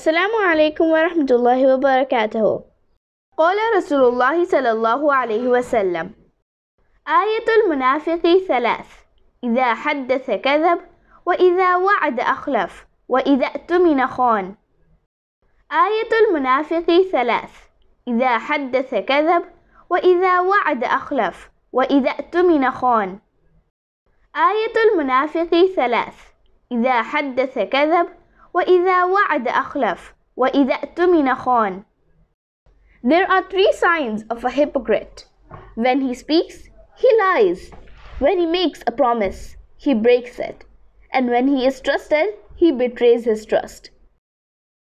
السلام عليكم ورحمة الله وبركاته قال رسول الله صلى الله عليه وسلم آية المنافق ثلاث إذا حدث كذب وإذا وعد أخلف وإذا اؤتمن خان آية المنافق ثلاث إذا حدث كذب وإذا وعد أخلف وإذا اؤتمن خان آية المنافق ثلاث إذا حدث كذب وَإِذَا وَعَدَ أَخْلَفْ وَإِذَا أَتُمِنَ خَانْ There are three signs of a hypocrite. When he speaks, he lies. When he makes a promise, he breaks it. And when he is trusted, he betrays his trust.